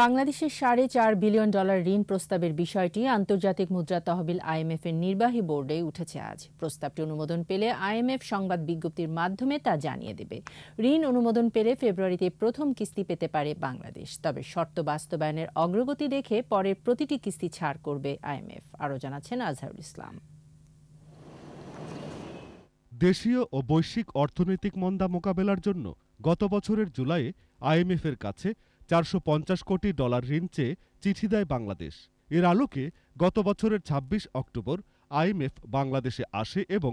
বাংলাদেশের সাড়ে চার বিলিয়ন ডলার ঋণ প্রস্তাবের বিষয়টি আন্তর্জাতিক মুদ্রা তহবিল আইএমএফ এর নির্বাহী বোর্ডে উঠেছে আজ প্রস্তাবটি অনুমোদন পেলে আইএমএফ সংবাদ বিজ্ঞপ্তির মাধ্যমে তা জানিয়ে দেবে ঋণ অনুমোদন পেলে ফেব্রুয়ারিতে প্রথম কিস্তি পেতে পারে বাংলাদেশ তবে শর্ত বাস্তবায়নের অগ্রগতি দেখে পরের প্রতিটি কিস্তি ছাড় করবে আইএমএফ আরও জানাচ্ছেন আজহারুল ইসলাম দেশীয় ও বৈশ্বিক অর্থনৈতিক মন্দা মোকাবেলার জন্য গত বছরের জুলাইয়ে আইএমএফ এর কাছে চারশো কোটি ডলার ঋণ চেয়ে চিঠি দেয় বাংলাদেশ এর আলোকে গত বছরের ২৬ অক্টোবর আইএমএফ বাংলাদেশে আসে এবং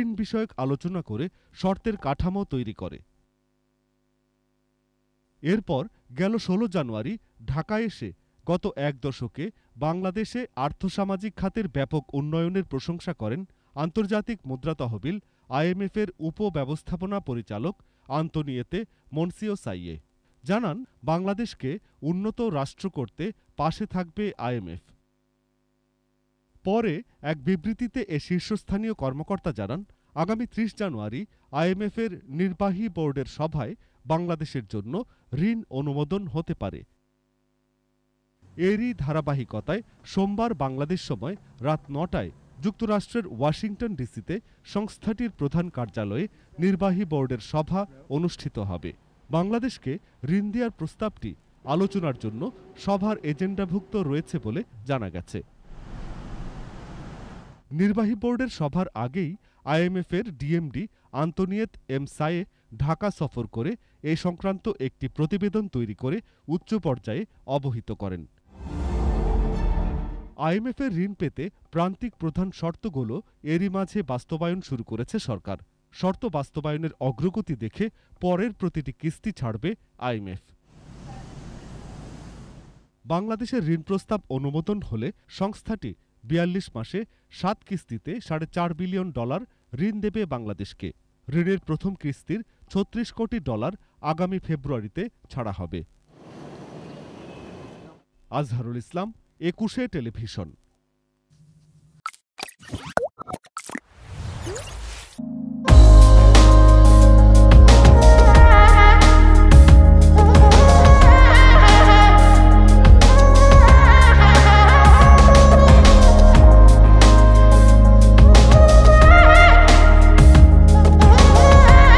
ঋণ বিষয়ক আলোচনা করে শর্তের কাঠামো তৈরি করে এরপর গেল ১৬ জানুয়ারি ঢাকায় এসে গত এক দশকে বাংলাদেশে আর্থসামাজিক খাতের ব্যাপক উন্নয়নের প্রশংসা করেন আন্তর্জাতিক মুদ্রা তহবিল আইএমএফের উপব্যবস্থাপনা পরিচালক আন্তনিয়েতে মনসিও সাইয়ে জানান বাংলাদেশকে উন্নত রাষ্ট্র করতে পাশে থাকবে আইএমএফ পরে এক বিবৃতিতে এ শীর্ষস্থানীয় কর্মকর্তা জানান আগামী ত্রিশ জানুয়ারি আইএমএফের নির্বাহী বোর্ডের সভায় বাংলাদেশের জন্য ঋণ অনুমোদন হতে পারে এরই ধারাবাহিকতায় সোমবার বাংলাদেশ সময় রাত নটায় যুক্তরাষ্ট্রের ওয়াশিংটন ডিসিতে সংস্থাটির প্রধান কার্যালয়ে নির্বাহী বোর্ডের সভা অনুষ্ঠিত হবে বাংলাদেশকে ঋণ দেওয়ার প্রস্তাবটি আলোচনার জন্য সভার এজেন্ডাভুক্ত রয়েছে বলে জানা গেছে নির্বাহী বোর্ডের সভার আগেই আইএমএফের DMD Antoinette M Sayeh Dhaka সফর করে এ সংক্রান্ত একটি প্রতিবেদন তৈরি করে উচ্চ পর্যায়ে অবহিত করেন আইএমএফের ঋণ পেতে প্রান্তিক প্রধান শর্তগুলো এরই মাঝে বাস্তবায়ন শুরু করেছে সরকার শর্ত বাস্তবায়নের অগ্রগতি দেখে পরের প্রতিটি কিস্তি ছাড়বে আইএমএফ বাংলাদেশের ঋণ প্রস্তাব অনুমোদন হলে সংস্থাটি বিয়াল্লিশ মাসে সাত কিস্তিতে সাড়ে চার বিলিয়ন ডলার ঋণ দেবে বাংলাদেশকে ঋণের প্রথম কিস্তির ছত্রিশ কোটি ডলার আগামী ফেব্রুয়ারিতে ছাড়া হবে আজহারুল ইসলাম একুশে টেলিভিশন